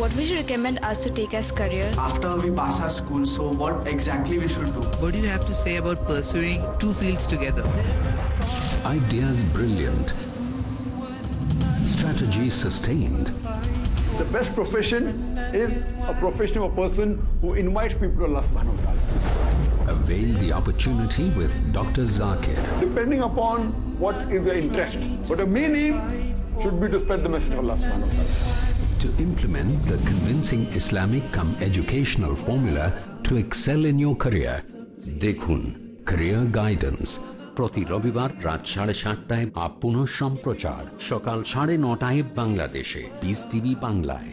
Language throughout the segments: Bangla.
What would you recommend us to take as career? After we pass our school, so what exactly we should do? What do you have to say about pursuing two fields together? Ideas brilliant. Strategy sustained. The best profession is a professional person who invites people to Allah subhanahu wa ta'ala. Avail the opportunity with Dr. Zakir. Depending upon what is the interest. But the main aim should be to spread the message of Allah subhanahu wa ta'ala. to implement the convincing Islamic come educational formula to excel in your career. দেখুন Career Guidance প্রতি রবিবার রাত সাড়ে সাতটায় আপ সম্প্রচার সকাল সাড়ে নটায় বাংলাদেশে বিস টিভি বাংলায়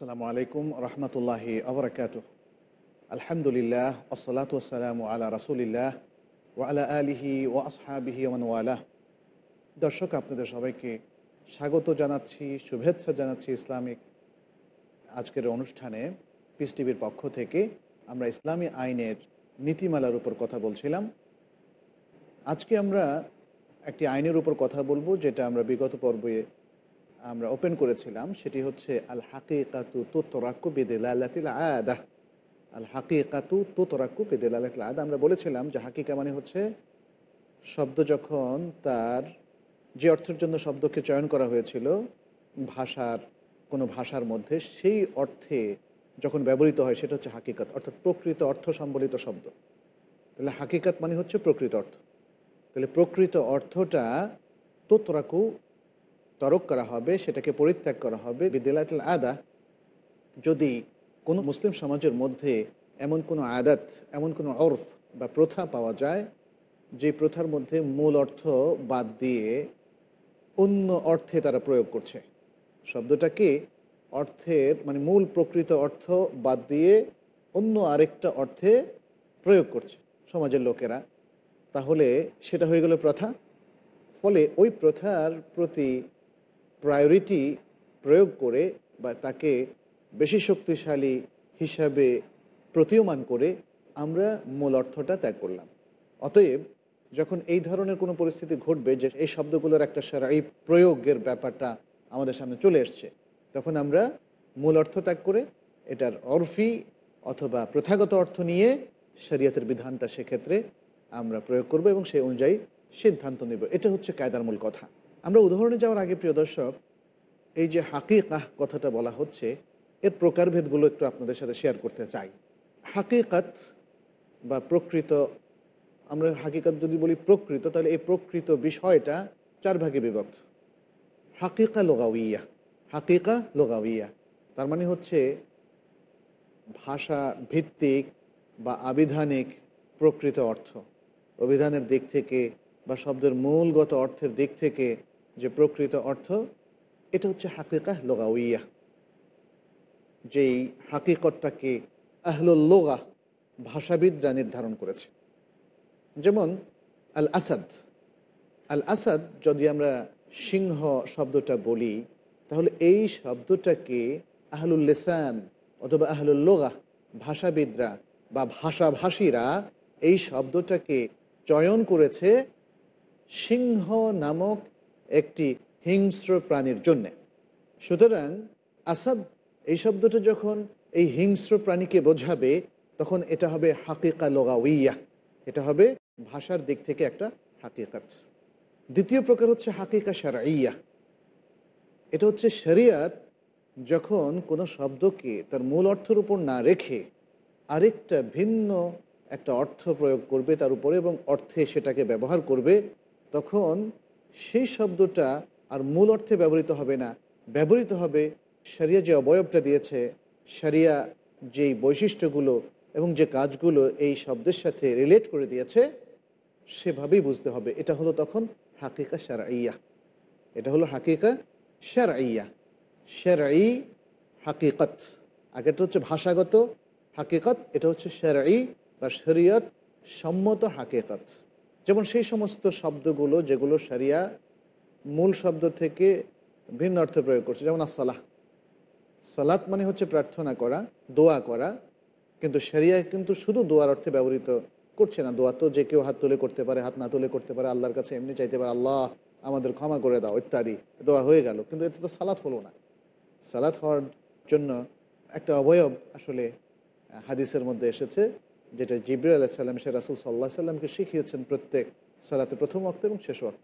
আসসালামু আলাইকুম রহমতুল্লাহি আবরকাত আলহামদুলিল্লাহ আসসালাত আসসালাম আলা রাসুলিল্লাহ ও আলা আলিহি ও আসহাবিহি ওয়ালা দর্শক আপনাদের সবাইকে স্বাগত জানাচ্ছি শুভেচ্ছা জানাচ্ছি ইসলামিক আজকের অনুষ্ঠানে পিস টিভির পক্ষ থেকে আমরা ইসলামী আইনের নীতিমালার উপর কথা বলছিলাম আজকে আমরা একটি আইনের উপর কথা বলবো যেটা আমরা বিগত পর্বে আমরা ওপেন করেছিলাম সেটি হচ্ছে আল কাতু তো তোরাক্কু বেদেলালাতিল আদা আল কাতু তো তোরাক্কু বেদেলালাতিল আদা আমরা বলেছিলাম যে হাকিকা মানে হচ্ছে শব্দ যখন তার যে অর্থের জন্য শব্দকে চয়ন করা হয়েছিল ভাষার কোনো ভাষার মধ্যে সেই অর্থে যখন ব্যবহৃত হয় সেটা হচ্ছে হাকিকাত অর্থাৎ প্রকৃত অর্থ সম্বলিত শব্দ তাহলে হাকিকাত মানে হচ্ছে প্রকৃত অর্থ তাহলে প্রকৃত অর্থটা তোতরাকু তরক করা হবে সেটাকে পরিত্যাগ করা হবে বিদ্যালয় আদা যদি কোনো মুসলিম সমাজের মধ্যে এমন কোনো আদাত এমন কোনো অর্থ বা প্রথা পাওয়া যায় যে প্রথার মধ্যে মূল অর্থ বাদ দিয়ে অন্য অর্থে তারা প্রয়োগ করছে শব্দটাকে অর্থের মানে মূল প্রকৃত অর্থ বাদ দিয়ে অন্য আরেকটা অর্থে প্রয়োগ করছে সমাজের লোকেরা তাহলে সেটা হয়ে গেল প্রথা ফলে ওই প্রথার প্রতি প্রায়োরিটি প্রয়োগ করে বা তাকে বেশি শক্তিশালী হিসাবে প্রতীয়মান করে আমরা মূল অর্থটা ত্যাগ করলাম অতএব যখন এই ধরনের কোনো পরিস্থিতি ঘটবে যে এই শব্দগুলোর একটা সারা এই প্রয়োগের ব্যাপারটা আমাদের সামনে চলে এসছে তখন আমরা মূল অর্থ ত্যাগ করে এটার অর্ফি অথবা প্রথাগত অর্থ নিয়ে শরিয়াতের বিধানটা সেক্ষেত্রে আমরা প্রয়োগ করব এবং সেই অনুযায়ী সিদ্ধান্ত নেব এটা হচ্ছে কায়দার মূল কথা আমরা উদাহরণে যাওয়ার আগে প্রিয় দর্শক এই যে হাকিকাহ কথাটা বলা হচ্ছে এর প্রকারভেদগুলো একটু আপনাদের সাথে শেয়ার করতে চাই হাকিকাত বা প্রকৃত আমরা হাকিকাত যদি বলি প্রকৃত তাহলে এই প্রকৃত বিষয়টা চার ভাগে বিভক্ত হাকিকা লোগাউইয়া হাকিকা লোগাউইয়া তার মানে হচ্ছে ভাষা ভিত্তিক বা আবিধানিক প্রকৃত অর্থ অভিধানের দিক থেকে বা শব্দের মূলগত অর্থের দিক থেকে যে প্রকৃত অর্থ এটা হচ্ছে হাকিকাহ লোগাউইয়া যেই হাকিকতটাকে আহলুল লোগা ভাষাবিদরা নির্ধারণ করেছে যেমন আল আসাদ আল আসাদ যদি আমরা সিংহ শব্দটা বলি তাহলে এই শব্দটাকে আহলুল লেসান অথবা আহলুল লোগা ভাষাবিদরা বা ভাষাভাষীরা এই শব্দটাকে চয়ন করেছে সিংহ নামক একটি হিংস্র প্রাণীর জন্যে সুতরাং আসাদ এই শব্দটা যখন এই হিংস্র প্রাণীকে বোঝাবে তখন এটা হবে হাকিকা লোগাউইয়া এটা হবে ভাষার দিক থেকে একটা হাকিকাত দ্বিতীয় প্রকার হচ্ছে হাকিকা সারাইয়া এটা হচ্ছে শরিয়াত যখন কোনো শব্দকে তার মূল অর্থের উপর না রেখে আরেকটা ভিন্ন একটা অর্থ প্রয়োগ করবে তার উপরে এবং অর্থে সেটাকে ব্যবহার করবে তখন সেই শব্দটা আর মূল অর্থে ব্যবহৃত হবে না ব্যবহৃত হবে সারিয়া যে অবয়বটা দিয়েছে সারিয়া যেই বৈশিষ্ট্যগুলো এবং যে কাজগুলো এই শব্দের সাথে রিলেট করে দিয়েছে সেভাবেই বুঝতে হবে এটা হলো তখন হাকিকা সারাইয়া এটা হলো হাকিকা সারাইয়া সেরাই হাকিকত আগেটা হচ্ছে ভাষাগত হাকিকত এটা হচ্ছে সারাই বা শরিয়ত সম্মত হাকিকত যেমন সেই সমস্ত শব্দগুলো যেগুলো সারিয়া মূল শব্দ থেকে ভিন্ন অর্থে প্রয়োগ করছে যেমন আসালাহ সালাত মানে হচ্ছে প্রার্থনা করা দোয়া করা কিন্তু সেরিয়া কিন্তু শুধু দোয়ার অর্থে ব্যবহৃত করছে না দোয়া তো যে কেউ হাত তুলে করতে পারে হাত না তুলে করতে পারে আল্লাহর কাছে এমনি চাইতে পারে আল্লাহ আমাদের ক্ষমা করে দাও ইত্যাদি দোয়া হয়ে গেল কিন্তু এতে তো সালাত হলো না সালাত হওয়ার জন্য একটা অবয়ব আসলে হাদিসের মধ্যে এসেছে যেটা জিবরুল আলাহ সাল্লাম সে রাসুল সাল্লাহ সাল্লামকে শিখিয়েছেন প্রত্যেক সালাতে প্রথম অক্ত এবং শেষ অক্ত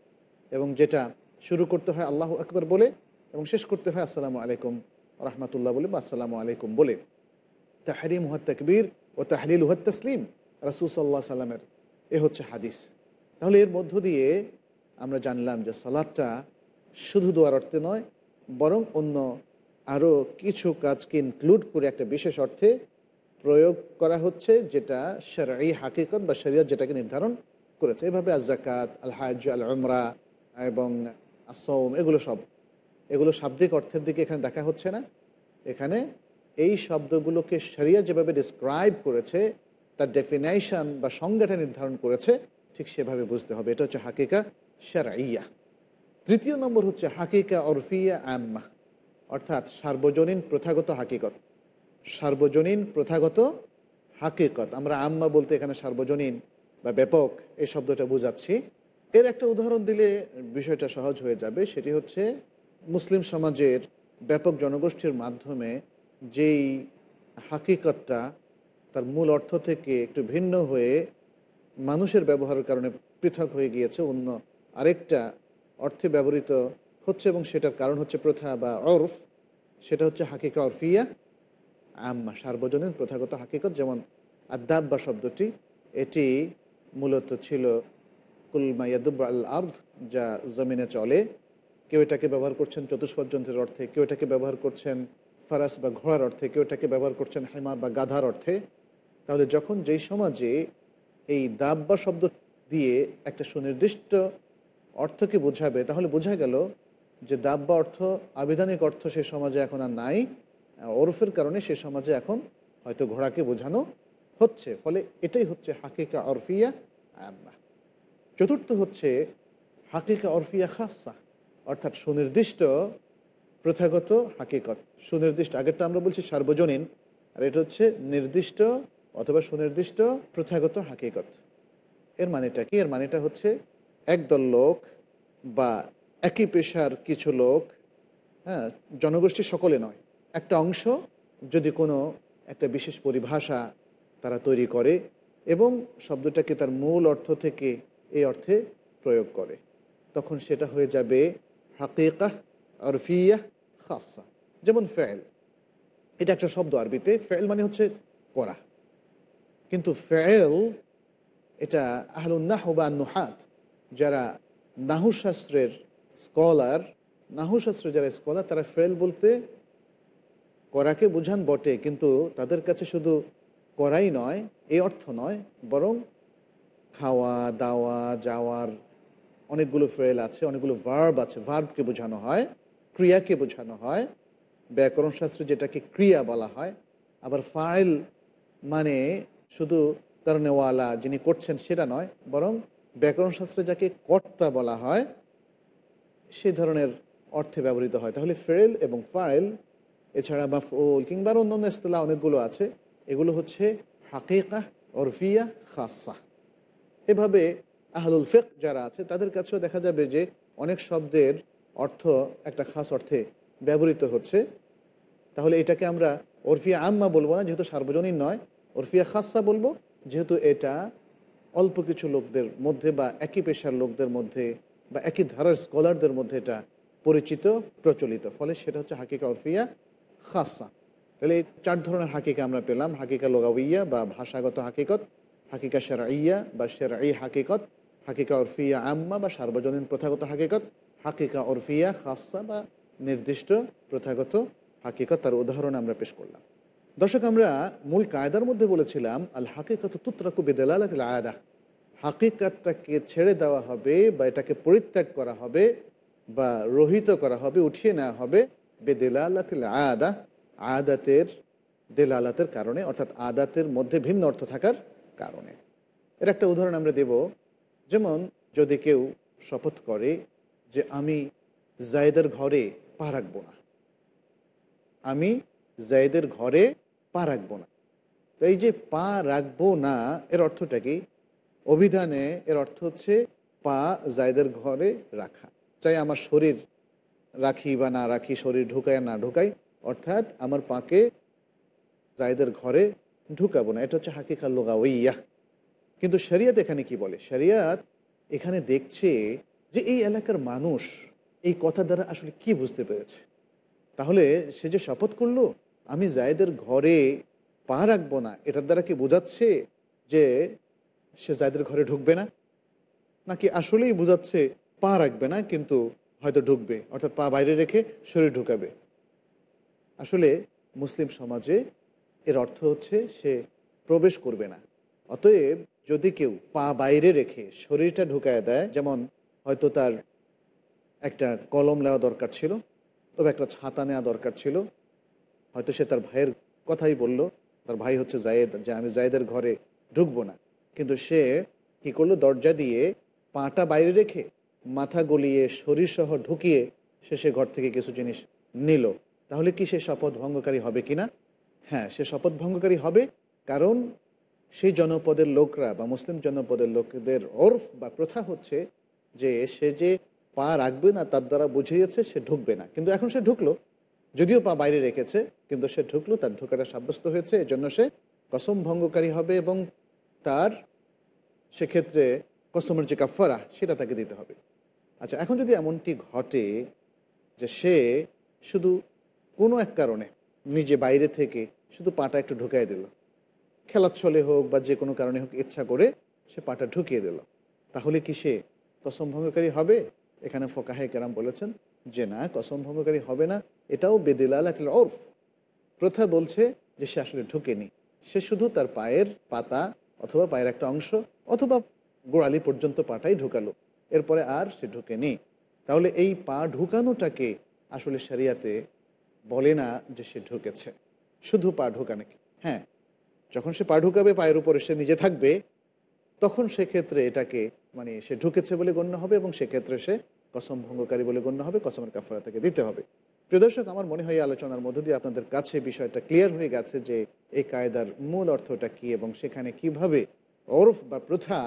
এবং যেটা শুরু করতে হয় আল্লাহ আকবর বলে এবং শেষ করতে হয় আসসালামু আলাইকুম রহমতুল্লাহ বলে বা আসসালামু আলাইকুম বলে তাহারিম উহাত ও তাহলিল উহাত তসলিম রাসুল সাল্লাহ সাল্লামের এ হচ্ছে হাদিস তাহলে এর মধ্য দিয়ে আমরা জানলাম যে সালাদটা শুধু দোয়ার অর্থে নয় বরং অন্য আরও কিছু কাজকে ইনক্লুড করে একটা বিশেষ অর্থে প্রয়োগ করা হচ্ছে যেটা শরাই হাকিকত বা শরীয়ত যেটাকে নির্ধারণ করেছে এভাবে আজাকাত জাকাত আল হাজ আল আমরা এবং আসম এগুলো সব এগুলো শাব্দিক অর্থের দিকে এখানে দেখা হচ্ছে না এখানে এই শব্দগুলোকে শরিয়া যেভাবে ডিসক্রাইব করেছে তার ডেফিনেশান বা সংজ্ঞাটা নির্ধারণ করেছে ঠিক সেভাবে বুঝতে হবে এটা হচ্ছে হাকিকা সারাইয়া তৃতীয় নম্বর হচ্ছে হাকিকা অরফিয়া আম্মা অর্থাৎ সার্বজনীন প্রথাগত হাকিকত সার্বজনীন প্রথাগত হাকিকত আমরা আম্মা বলতে এখানে সার্বজনীন বা ব্যাপক এই শব্দটা বোঝাচ্ছি এর একটা উদাহরণ দিলে বিষয়টা সহজ হয়ে যাবে সেটি হচ্ছে মুসলিম সমাজের ব্যাপক জনগোষ্ঠীর মাধ্যমে যেই হাকিকতটা তার মূল অর্থ থেকে একটু ভিন্ন হয়ে মানুষের ব্যবহারের কারণে পৃথক হয়ে গিয়েছে অন্য আরেকটা অর্থে ব্যবহৃত হচ্ছে এবং সেটার কারণ হচ্ছে প্রথা বা অর্ফ সেটা হচ্ছে হাকিকা অরফিয়া আম্মা সার্বজনীন প্রথাগত হাকিকত যেমন আদাব্বা শব্দটি এটি মূলত ছিল কুলমাইয়াদুব আল আর্ধ যা জমিনে চলে কেউ এটাকে ব্যবহার করছেন চতুষ্পর্যন্তের অর্থে কেউ এটাকে ব্যবহার করছেন ফারাস বা ঘোড়ার অর্থে কেউ এটাকে ব্যবহার করছেন হেমার বা গাধার অর্থে তাহলে যখন যেই সমাজে এই দাব্বা শব্দ দিয়ে একটা সুনির্দিষ্ট অর্থকে বোঝাবে তাহলে বোঝা গেল যে দাব্বা অর্থ আবিধানিক অর্থ সেই সমাজে এখন আর নাই ওরফের কারণে সে সমাজে এখন হয়তো ঘোড়াকে বোঝানো হচ্ছে ফলে এটাই হচ্ছে হাকিকা অরফিয়া আম্মা চতুর্থ হচ্ছে হাকিকা অরফিয়া খাসা অর্থাৎ সুনির্দিষ্ট প্রথাগত হাকিকত সুনির্দিষ্ট আগেরটা আমরা বলছি সার্বজনীন আর এটা হচ্ছে নির্দিষ্ট অথবা সুনির্দিষ্ট প্রথাগত হাকিকত এর মানেটা কি এর মানেটা হচ্ছে একদল লোক বা একই পেশার কিছু লোক হ্যাঁ জনগোষ্ঠী সকলে নয় একটা অংশ যদি কোনো একটা বিশেষ পরিভাষা তারা তৈরি করে এবং শব্দটাকে তার মূল অর্থ থেকে এই অর্থে প্রয়োগ করে তখন সেটা হয়ে যাবে হাকিকাহ আরফিয়াহ খাসা যেমন ফ্যাল এটা একটা শব্দ আরবিতে ফ্যাল মানে হচ্ছে করা কিন্তু ফ্যাল এটা আহলুন্নাহ বা নুহাত যারা নাহুশাস্ত্রের স্কলার নাহুশাস্ত্রের যারা স্কলার তারা ফেল বলতে করাকে বোঝান বটে কিন্তু তাদের কাছে শুধু করাই নয় এই অর্থ নয় বরং খাওয়া দাওয়া যাওয়ার অনেকগুলো ফেল আছে অনেকগুলো ভার্ব আছে ভার্বকে বোঝানো হয় ক্রিয়াকে বোঝানো হয় ব্যাকরণশাস্ত্রে যেটাকে ক্রিয়া বলা হয় আবার ফাইল মানে শুধু তার নেওয়ালা যিনি করছেন সেটা নয় বরং ব্যাকরণশাস্ত্রে যাকে কর্তা বলা হয় সে ধরনের অর্থে ব্যবহৃত হয় তাহলে ফেরেল এবং ফাইল এছাড়া মাফরুল কিংবা অন্যান্য ইস্তলা অনেকগুলো আছে এগুলো হচ্ছে হাকিকা অরফিয়া খাসা এভাবে আহলুল ফেক যারা আছে তাদের কাছেও দেখা যাবে যে অনেক শব্দের অর্থ একটা খাস অর্থে ব্যবহৃত হচ্ছে তাহলে এটাকে আমরা অরফিয়া আম্মা বলবো না যেহেতু সার্বজনীন নয় অরফিয়া খাসা বলবো যেহেতু এটা অল্প কিছু লোকদের মধ্যে বা একই পেশার লোকদের মধ্যে বা একই ধারার স্কলারদের মধ্যে এটা পরিচিত প্রচলিত ফলে সেটা হচ্ছে হাকিকা ওরফিয়া খাসা তাহলে এই চার ধরনের হাকিকা আমরা পেলাম হাকিকা লোগাউইয়া বা ভাষাগত হাকিকত হাকিকা সেরাইয়া বা সেরাই হাকিকত হাকিকা অরফিয়া আম্মা বা সার্বজনীন প্রথাগত হাকিকত হাকিকা অরফিয়া খাসা বা নির্দিষ্ট প্রথাগত হাকিকত তার উদাহরণ আমরা পেশ করলাম দর্শক আমরা মূল কায়দার মধ্যে বলেছিলাম আল তুতরা তুতরাকু বেদালাল আয়াদা হাকিকাতটাকে ছেড়ে দেওয়া হবে বা এটাকে পরিত্যাগ করা হবে বা রহিত করা হবে উঠিয়ে নেওয়া হবে বেদেলালাতিল আদা আদাতের দেলালাতের কারণে অর্থাৎ আদাতের মধ্যে ভিন্ন অর্থ থাকার কারণে এর একটা উদাহরণ আমরা দেব যেমন যদি কেউ শপথ করে যে আমি জায়দের ঘরে পা রাখবো না আমি জায়দের ঘরে পা রাখবো না তো এই যে পা রাখবো না এর অর্থটা কি অভিধানে এর অর্থ হচ্ছে পা জায়দের ঘরে রাখা চাই আমার শরীর রাখি বা না রাখি শরীর ঢুকায় না ঢুকাই অর্থাৎ আমার পাকে জায়দের ঘরে ঢুকাবো না এটা হচ্ছে হাকিকা লোগা ওইয়া কিন্তু শরিয়াত এখানে কি বলে শরিয়াত এখানে দেখছে যে এই এলাকার মানুষ এই কথা দ্বারা আসলে কি বুঝতে পেরেছে তাহলে সে যে শপথ করলো আমি জায়দের ঘরে পা রাখবো না এটার দ্বারা কি বোঝাচ্ছে যে সে জায়দের ঘরে ঢুকবে না নাকি আসলেই বোঝাচ্ছে পা রাখবে না কিন্তু হয়তো ঢুকবে অর্থাৎ পা বাইরে রেখে শরীর ঢুকাবে আসলে মুসলিম সমাজে এর অর্থ হচ্ছে সে প্রবেশ করবে না অতএব যদি কেউ পা বাইরে রেখে শরীরটা ঢুকায় দেয় যেমন হয়তো তার একটা কলম নেওয়া দরকার ছিল তবে একটা ছাতা নেওয়া দরকার ছিল হয়তো সে তার ভাইয়ের কথাই বলল তার ভাই হচ্ছে জায়েদ যে আমি জায়েদের ঘরে ঢুকবো না কিন্তু সে কি করলো দরজা দিয়ে পাটা বাইরে রেখে মাথা গলিয়ে শরীরসহ ঢুকিয়ে সে সে ঘর থেকে কিছু জিনিস নিল তাহলে কি সে শপথ ভঙ্গকারী হবে কি না হ্যাঁ সে শপথ ভঙ্গকারী হবে কারণ সেই জনপদের লোকরা বা মুসলিম জনপদের লোকদের ওরফ বা প্রথা হচ্ছে যে সে যে পা রাখবে না তার দ্বারা গেছে সে ঢুকবে না কিন্তু এখন সে ঢুকলো যদিও পা বাইরে রেখেছে কিন্তু সে ঢুকলো তার ঢোকাটা সাব্যস্ত হয়েছে এজন্য সে কসম ভঙ্গকারী হবে এবং তার সেক্ষেত্রে কসমের যে কাফারা সেটা তাকে দিতে হবে আচ্ছা এখন যদি এমনটি ঘটে যে সে শুধু কোনো এক কারণে নিজে বাইরে থেকে শুধু পাটা একটু ঢুকাই দিল খেলার ছলে হোক বা যে কোনো কারণে হোক ইচ্ছা করে সে পাটা ঢুকিয়ে দিল তাহলে কি সে কসম ভঙ্গকারী হবে এখানে ফোকাহে কেরাম বলেছেন যে না কসম ভঙ্গকারী হবে না এটাও বেদিলাল একটা অর্ফ প্রথা বলছে যে সে আসলে ঢুকেনি সে শুধু তার পায়ের পাতা অথবা পায়ের একটা অংশ অথবা গোড়ালি পর্যন্ত পাটাই ঢুকালো এরপরে আর সে নেই তাহলে এই পা ঢুকানোটাকে আসলে শরিয়াতে বলে না যে সে ঢুকেছে শুধু পা নাকি হ্যাঁ যখন সে পা ঢুকাবে পায়ের উপরে সে নিজে থাকবে তখন সেক্ষেত্রে এটাকে মানে সে ঢুকেছে বলে গণ্য হবে এবং সেক্ষেত্রে সে কসম ভঙ্গকারী বলে গণ্য হবে কসমের কাফরা তাকে দিতে হবে প্রিয় দর্শক আমার মনে হয় আলোচনার মধ্য দিয়ে আপনাদের কাছে বিষয়টা ক্লিয়ার হয়ে গেছে যে এই কায়দার মূল অর্থটা কি এবং সেখানে কিভাবে ওরফ বা প্রথা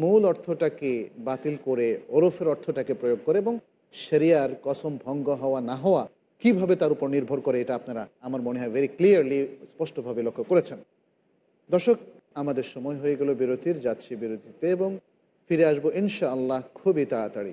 মূল অর্থটাকে বাতিল করে ওরফের অর্থটাকে প্রয়োগ করে এবং সেরিয়ার কসম ভঙ্গ হওয়া না হওয়া কিভাবে তার উপর নির্ভর করে এটা আপনারা আমার মনে হয় ভেরি ক্লিয়ারলি স্পষ্টভাবে লক্ষ্য করেছেন দর্শক আমাদের সময় হয়ে গেল বিরতির যাচ্ছি বিরতিতে এবং ফিরে আসবো ইনশা আল্লাহ খুবই তাড়াতাড়ি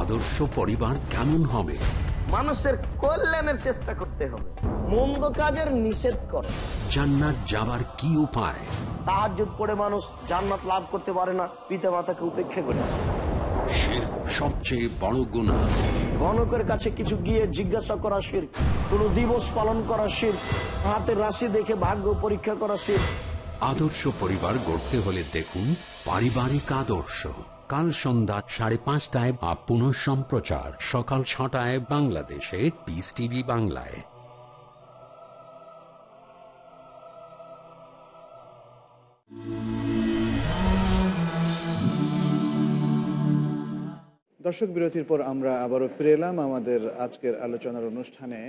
আদর্শ পরিবার কেমন হবে মানুষের কল্যাণের চেষ্টা করতে হবে মন্দ কাজের নিষেধ করে জান্নাত যাবার কি উপায় যুগ পড়ে মানুষ জান্নাত লাভ করতে পারে না পিতা মাতাকে উপেক্ষা করে সবচেয়ে বড় গুণা গণকের কাছে কিছু গিয়ে জিজ্ঞাসা কোনো দিবস পালন হাতের রাশি দেখে ভাগ্য পরীক্ষা করা আদর্শ পরিবার গড়তে হলে দেখুন পারিবারিক আদর্শ সকাল সন্ধ্যা সাড়ে পাঁচটায় বা পুনঃ সম্প্রচার সকাল ছটায় বাংলাদেশে পিস টিভি বাংলায় দর্শক বিরতির পর আমরা আবারও ফিরে এলাম আমাদের আজকের আলোচনার অনুষ্ঠানে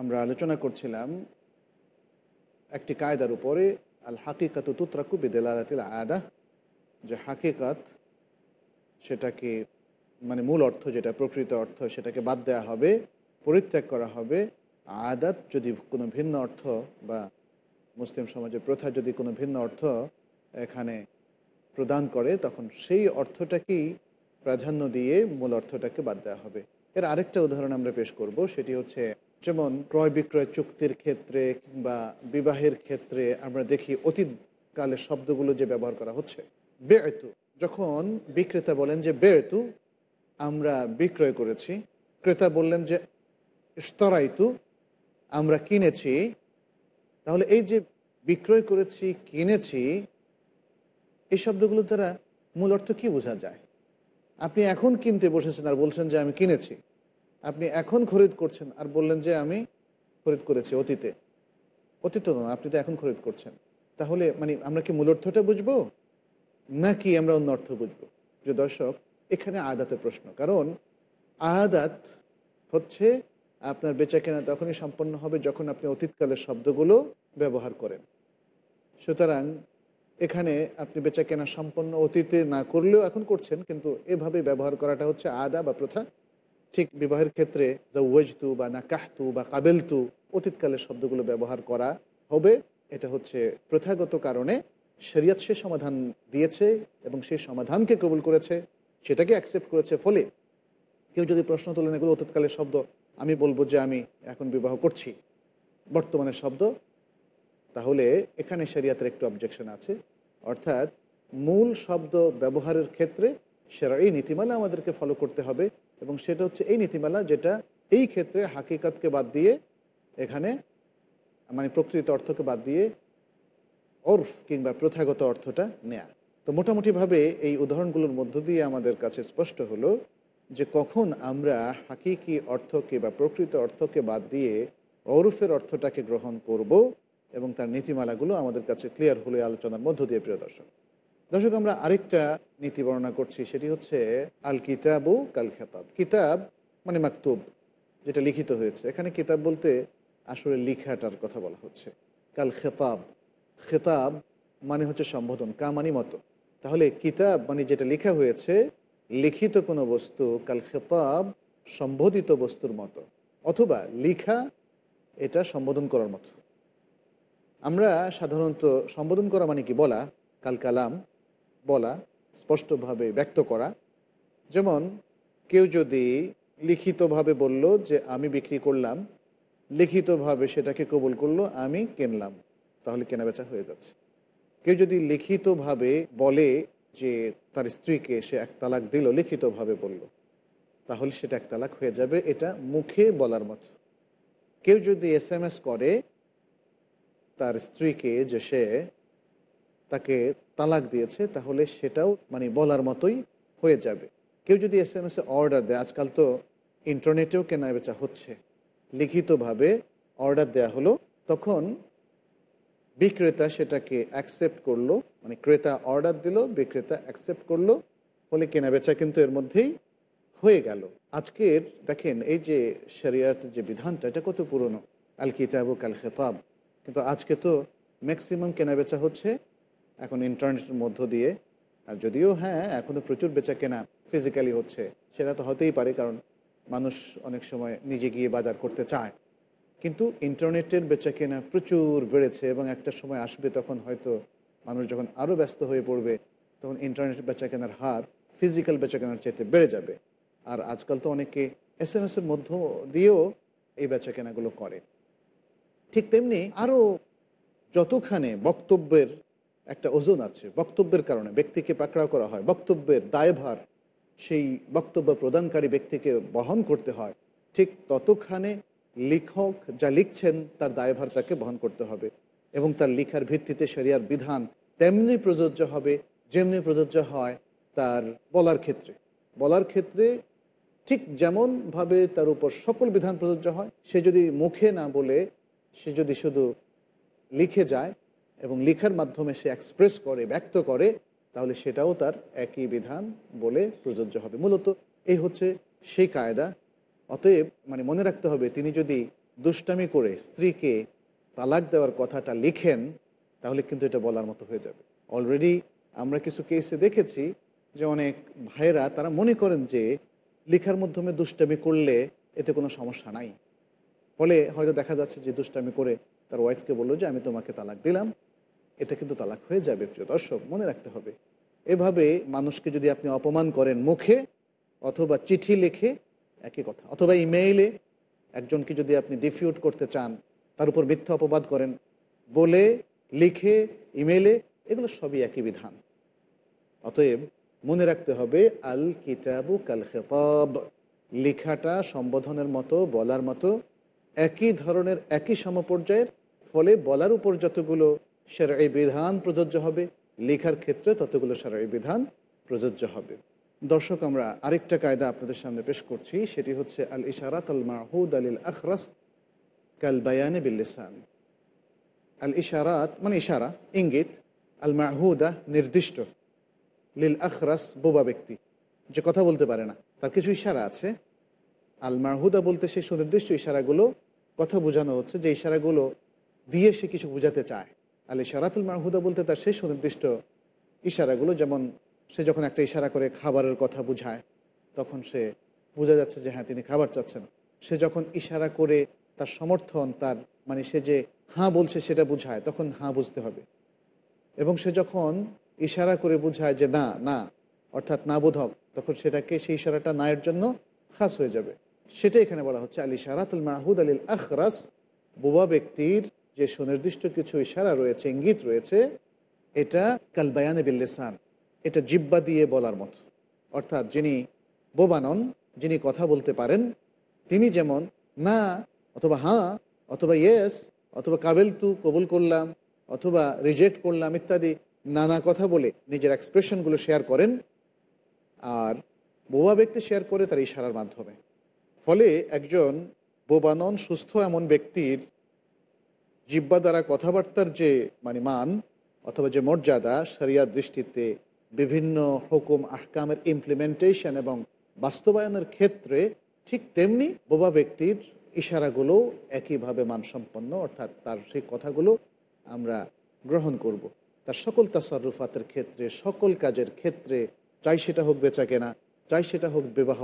আমরা আলোচনা করছিলাম একটি কায়দার উপরে আল হাকিকাত তুতরাকু বেদেলালাতিল আদা যে হাকিকাত সেটাকে মানে মূল অর্থ যেটা প্রকৃত অর্থ সেটাকে বাদ দেওয়া হবে পরিত্যাগ করা হবে আদাত যদি কোনো ভিন্ন অর্থ বা মুসলিম সমাজে প্রথা যদি কোনো ভিন্ন অর্থ এখানে প্রদান করে তখন সেই অর্থটাকেই প্রাধান্য দিয়ে মূল অর্থটাকে বাদ দেওয়া হবে এর আরেকটা উদাহরণ আমরা পেশ করব সেটি হচ্ছে যেমন ক্রয় বিক্রয় চুক্তির ক্ষেত্রে কিংবা বিবাহের ক্ষেত্রে আমরা দেখি অতীতকালে শব্দগুলো যে ব্যবহার করা হচ্ছে বেড়তু যখন বিক্রেতা বলেন যে বেড়তু আমরা বিক্রয় করেছি ক্রেতা বললেন যে স্তরাইতু আমরা কিনেছি তাহলে এই যে বিক্রয় করেছি কিনেছি এই শব্দগুলো দ্বারা মূল অর্থ কী বোঝা যায় আপনি এখন কিনতে বসেছেন আর বলছেন যে আমি কিনেছি আপনি এখন খরিদ করছেন আর বললেন যে আমি খরিদ করেছি অতীতে অতীত না আপনি তো এখন খরিদ করছেন তাহলে মানে আমরা কি মূল অর্থটা বুঝবো নাকি আমরা অন্য অর্থ বুঝব যে দর্শক এখানে আদাতের প্রশ্ন কারণ আদাত হচ্ছে আপনার বেচা কেনা তখনই সম্পন্ন হবে যখন আপনি অতীতকালের শব্দগুলো ব্যবহার করেন সুতরাং এখানে আপনি বেচা কেনা সম্পন্ন অতীতে না করলেও এখন করছেন কিন্তু এভাবে ব্যবহার করাটা হচ্ছে আদা বা প্রথা ঠিক বিবাহের ক্ষেত্রে তু বা নাকাহতু বা কাবেলতু অতীতকালের শব্দগুলো ব্যবহার করা হবে এটা হচ্ছে প্রথাগত কারণে শরিয়ত সে সমাধান দিয়েছে এবং সেই সমাধানকে কবুল করেছে সেটাকে অ্যাকসেপ্ট করেছে ফলে কেউ যদি প্রশ্ন তোলেন এগুলো অতীতকালের শব্দ আমি বলবো যে আমি এখন বিবাহ করছি বর্তমানে শব্দ তাহলে এখানে শরিয়াতের একটু অবজেকশন আছে অর্থাৎ মূল শব্দ ব্যবহারের ক্ষেত্রে সেরা এই নীতিমালা আমাদেরকে ফলো করতে হবে এবং সেটা হচ্ছে এই নীতিমালা যেটা এই ক্ষেত্রে হাকিকতকে বাদ দিয়ে এখানে মানে প্রকৃত অর্থকে বাদ দিয়ে ওরফ কিংবা প্রথাগত অর্থটা নেয়া তো মোটামুটিভাবে এই উদাহরণগুলোর মধ্য দিয়ে আমাদের কাছে স্পষ্ট হলো যে কখন আমরা হাকিকি অর্থকে বা প্রকৃত অর্থকে বাদ দিয়ে ওরফের অর্থটাকে গ্রহণ করব এবং তার নীতিমালাগুলো আমাদের কাছে ক্লিয়ার হলে আলোচনার মধ্য দিয়ে প্রিয় দর্শক দর্শক আমরা আরেকটা নীতি বর্ণনা করছি সেটি হচ্ছে আল ও কাল খেতাব কিতাব মানে মাকতুব যেটা লিখিত হয়েছে এখানে কিতাব বলতে আসলে লিখাটার কথা বলা হচ্ছে কাল খেতাব খেতাব মানে হচ্ছে সম্বোধন কামানি মতো তাহলে কিতাব মানে যেটা লেখা হয়েছে লিখিত কোনো বস্তু কাল খেতাব সম্বোধিত বস্তুর মতো অথবা লিখা এটা সম্বোধন করার মতো আমরা সাধারণত সম্বোধন করা মানে কি বলা কাল কালাম বলা স্পষ্টভাবে ব্যক্ত করা যেমন কেউ যদি লিখিতভাবে বলল যে আমি বিক্রি করলাম লিখিতভাবে সেটাকে কবুল করলো আমি কিনলাম তাহলে কেনাবেচা হয়ে যাচ্ছে কেউ যদি লিখিতভাবে বলে যে তার স্ত্রীকে সে এক তালাক দিল লিখিতভাবে বলল তাহলে সেটা এক তালাক হয়ে যাবে এটা মুখে বলার মতো কেউ যদি এস এম এস করে তার স্ত্রীকে যে সে তাকে তালাক দিয়েছে তাহলে সেটাও মানে বলার মতোই হয়ে যাবে কেউ যদি এস এম এসে অর্ডার দেয় আজকাল তো ইন্টারনেটেও কেনা বেচা হচ্ছে লিখিতভাবে অর্ডার দেয়া হলো তখন বিক্রেতা সেটাকে অ্যাকসেপ্ট করলো মানে ক্রেতা অর্ডার দিল বিক্রেতা অ্যাকসেপ্ট করলো ফলে কেনাবেচা কিন্তু এর মধ্যেই হয়ে গেল আজকের দেখেন এই যে শরিয়াত যে বিধানটা এটা কত পুরনো আল কিতাব কাল খেতাব কিন্তু আজকে তো ম্যাক্সিমাম কেনাবেচা হচ্ছে এখন ইন্টারনেটের মধ্য দিয়ে আর যদিও হ্যাঁ এখনও প্রচুর বেচা কেনা ফিজিক্যালি হচ্ছে সেটা তো হতেই পারে কারণ মানুষ অনেক সময় নিজে গিয়ে বাজার করতে চায় কিন্তু ইন্টারনেটের বেচা কেনা প্রচুর বেড়েছে এবং একটা সময় আসবে তখন হয়তো মানুষ যখন আরও ব্যস্ত হয়ে পড়বে তখন ইন্টারনেট বেচা কেনার হার ফিজিক্যাল বেচা কেনার চাইতে বেড়ে যাবে আর আজকাল তো অনেকে এস এম এসের মধ্য দিয়েও এই বেচা কেনাগুলো করে ঠিক তেমনি আরও যতখানে বক্তব্যের একটা ওজন আছে বক্তব্যের কারণে ব্যক্তিকে পাকড়াও করা হয় বক্তব্যের দায়ভার সেই বক্তব্য প্রদানকারী ব্যক্তিকে বহন করতে হয় ঠিক ততখানে লেখক যা লিখছেন তার দায়ভার তাকে বহন করতে হবে এবং তার লেখার ভিত্তিতে সেরিয়ার বিধান তেমনি প্রযোজ্য হবে যেমনি প্রযোজ্য হয় তার বলার ক্ষেত্রে বলার ক্ষেত্রে ঠিক যেমনভাবে তার উপর সকল বিধান প্রযোজ্য হয় সে যদি মুখে না বলে সে যদি শুধু লিখে যায় এবং লিখার মাধ্যমে সে এক্সপ্রেস করে ব্যক্ত করে তাহলে সেটাও তার একই বিধান বলে প্রযোজ্য হবে মূলত এই হচ্ছে সেই কায়দা অতএব মানে মনে রাখতে হবে তিনি যদি দুষ্টামি করে স্ত্রীকে তালাক দেওয়ার কথাটা লিখেন তাহলে কিন্তু এটা বলার মতো হয়ে যাবে অলরেডি আমরা কিছু কেসে দেখেছি যে অনেক ভাইয়েরা তারা মনে করেন যে লেখার মাধ্যমে দুষ্টামি করলে এতে কোনো সমস্যা নাই ফলে হয়তো দেখা যাচ্ছে যে দুষ্টামি করে তার ওয়াইফকে বললো যে আমি তোমাকে তালাক দিলাম এটা কিন্তু তালাক হয়ে যাবে প্রিয় দর্শক মনে রাখতে হবে এভাবে মানুষকে যদি আপনি অপমান করেন মুখে অথবা চিঠি লিখে একই কথা অথবা ইমেইলে একজনকে যদি আপনি ডিফিউট করতে চান তার উপর মিথ্যা অপবাদ করেন বলে লিখে ইমেলে এগুলো সবই একই বিধান অতএব মনে রাখতে হবে আল কিতাবু কাল খেতাব লেখাটা সম্বোধনের মতো বলার মতো একই ধরনের একই সমপর্যায়ের ফলে বলার উপর যতগুলো সেরাই বিধান প্রযোজ্য হবে লেখার ক্ষেত্রে ততগুলো সেরাই বিধান প্রযোজ্য হবে দর্শক আমরা আরেকটা কায়দা আপনাদের সামনে পেশ করছি সেটি হচ্ছে আল ইশারাত আল মাহুদ আলিল আখরাস কাল বায়ানে বিল্লিসান আল ইশারাত মানে ইশারা ইঙ্গিত আল মাহুদা নির্দিষ্ট লিল আখরাস বোবা ব্যক্তি যে কথা বলতে পারে না তার কিছু ইশারা আছে আল মাহুদা বলতে সেই সুনির্দিষ্ট ইশারাগুলো কথা বোঝানো হচ্ছে যে ইশারাগুলো দিয়ে সে কিছু বোঝাতে চায় আল ইশারাতুল মাহুদা বলতে তার সেই সুনির্দিষ্ট ইশারাগুলো যেমন সে যখন একটা ইশারা করে খাবারের কথা বুঝায় তখন সে বোঝা যাচ্ছে যে হ্যাঁ তিনি খাবার চাচ্ছেন সে যখন ইশারা করে তার সমর্থন তার মানে সে যে হাঁ বলছে সেটা বুঝায় তখন হাঁ বুঝতে হবে এবং সে যখন ইশারা করে বুঝায় যে না না অর্থাৎ না বোধক তখন সেটাকে সেই ইশারাটা নায়ের জন্য খাস হয়ে যাবে সেটা এখানে বলা হচ্ছে আলী শারাতুল মাহুদ আলীল আখরাস বোবা ব্যক্তির যে সুনির্দিষ্ট কিছু ইশারা রয়েছে ইঙ্গিত রয়েছে এটা কালবায়ানে বিল্লেসান এটা জিব্বা দিয়ে বলার মতো অর্থাৎ যিনি বোবানন যিনি কথা বলতে পারেন তিনি যেমন না অথবা হ্যাঁ অথবা ইয়েস অথবা কাবেল তু কবুল করলাম অথবা রিজেক্ট করলাম ইত্যাদি নানা কথা বলে নিজের এক্সপ্রেশনগুলো শেয়ার করেন আর বোবা ব্যক্তি শেয়ার করে তার ইশারার মাধ্যমে ফলে একজন বোবানন সুস্থ এমন ব্যক্তির জিব্বা দ্বারা কথাবার্তার যে মানে মান অথবা যে মর্যাদা সারিয়ার দৃষ্টিতে বিভিন্ন হুকুম আহকামের ইমপ্লিমেন্টেশন এবং বাস্তবায়নের ক্ষেত্রে ঠিক তেমনি বোবা ব্যক্তির ইশারাগুলো একইভাবে মানসম্পন্ন অর্থাৎ তার সেই কথাগুলো আমরা গ্রহণ করব। তার সকল তাসারুফাতের ক্ষেত্রে সকল কাজের ক্ষেত্রে চাই সেটা হোক বেচা কেনা চাই সেটা হোক বিবাহ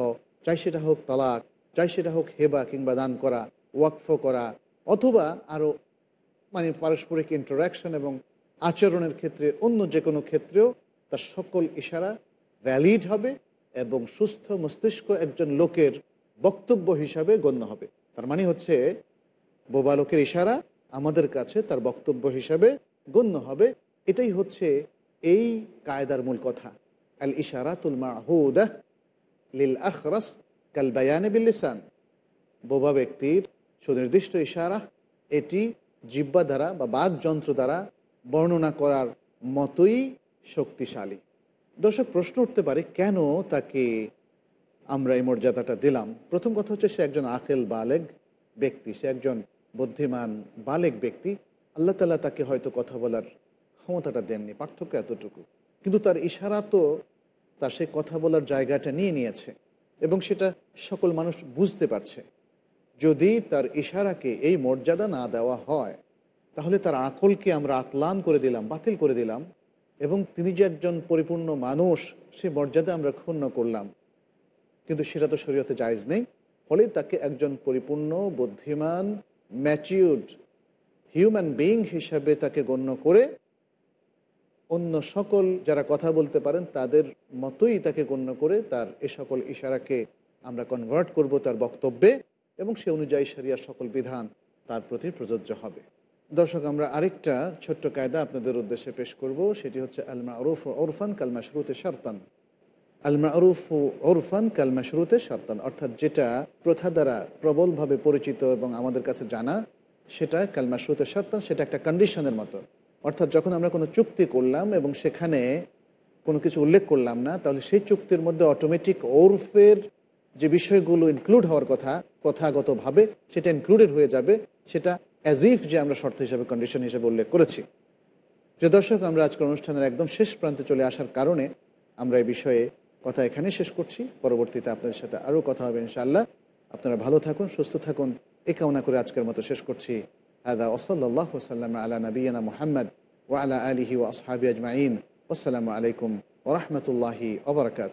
চাই সেটা হোক তালাক চাই সেটা হোক হেবা কিংবা দান করা ওয়াকফ করা অথবা আরও মানে পারস্পরিক ইন্টারাকশন এবং আচরণের ক্ষেত্রে অন্য যে কোনো ক্ষেত্রেও তার সকল ইশারা ভ্যালিড হবে এবং সুস্থ মস্তিষ্ক একজন লোকের বক্তব্য হিসাবে গণ্য হবে তার মানে হচ্ছে বোবা লোকের ইশারা আমাদের কাছে তার বক্তব্য হিসাবে গণ্য হবে এটাই হচ্ছে এই কায়দার মূল কথা আল ইশারা তুলমা হুদাহ লিল আখরস কাল বায়ানে বিল্লিসান বোবা ব্যক্তির সুনির্দিষ্ট ইশারা এটি জিব্বা দ্বারা বা বাক যন্ত্র দ্বারা বর্ণনা করার মতোই শক্তিশালী দর্শক প্রশ্ন উঠতে পারে কেন তাকে আমরা এই মর্যাদাটা দিলাম প্রথম কথা হচ্ছে সে একজন আখেল বালেগ ব্যক্তি সে একজন বুদ্ধিমান বালেক ব্যক্তি আল্লাহ তালা তাকে হয়তো কথা বলার ক্ষমতাটা দেননি পার্থক্য এতটুকু কিন্তু তার ইশারা তো তার সে কথা বলার জায়গাটা নিয়ে নিয়েছে এবং সেটা সকল মানুষ বুঝতে পারছে যদি তার ইশারাকে এই মর্যাদা না দেওয়া হয় তাহলে তার আকলকে আমরা আতলান করে দিলাম বাতিল করে দিলাম এবং তিনি যে একজন পরিপূর্ণ মানুষ সে মর্যাদা আমরা ক্ষুণ্ণ করলাম কিন্তু সেটা তো শরীয়তে জায়জ নেই ফলে তাকে একজন পরিপূর্ণ বুদ্ধিমান ম্যাচিউড হিউম্যান বিইং হিসাবে তাকে গণ্য করে অন্য সকল যারা কথা বলতে পারেন তাদের মতোই তাকে গণ্য করে তার এ সকল ইশারাকে আমরা কনভার্ট করব তার বক্তব্যে এবং সে অনুযায়ী সারিয়ার সকল বিধান তার প্রতি প্রযোজ্য হবে দর্শক আমরা আরেকটা ছোট্ট কায়দা আপনাদের উদ্দেশ্যে পেশ করব সেটি হচ্ছে আলমা মারুফ ওরফান কালমা শুরুতে সারতান আলমা মারুফ ওরফান কালমা শুরুতে সরতান অর্থাৎ যেটা প্রথা দ্বারা প্রবলভাবে পরিচিত এবং আমাদের কাছে জানা সেটা কালমা শুরুতে সরতান সেটা একটা কন্ডিশনের মতো অর্থাৎ যখন আমরা কোনো চুক্তি করলাম এবং সেখানে কোনো কিছু উল্লেখ করলাম না তাহলে সেই চুক্তির মধ্যে অটোমেটিক ওরফের যে বিষয়গুলো ইনক্লুড হওয়ার কথা প্রথাগতভাবে সেটা ইনক্লুডেড হয়ে যাবে সেটা অ্যাজ ইফ যে আমরা শর্ত হিসাবে কন্ডিশন হিসেবে উল্লেখ করেছি প্রিয় দর্শক আমরা আজকের অনুষ্ঠানের একদম শেষ প্রান্তে চলে আসার কারণে আমরা এই বিষয়ে কথা এখানে শেষ করছি পরবর্তীতে আপনাদের সাথে আরও কথা হবে ইনশাআল্লাহ আপনারা ভালো থাকুন সুস্থ থাকুন এ কামনা করে আজকের মতো শেষ করছি আদা ওসল্লাহ সাল্লাম আলা নবীনা মোহাম্মদ ও আলা আলিহি ওয়াসহাবি আজমাইন আসসালামু আলাইকুম ওরহমতুল্লাহি ওবরাকাত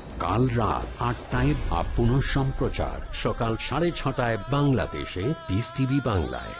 কাল রাত আটটায় বা পুনঃ সম্প্রচার সকাল সাড়ে ছটায় বাংলাদেশে বিস টিভি বাংলায়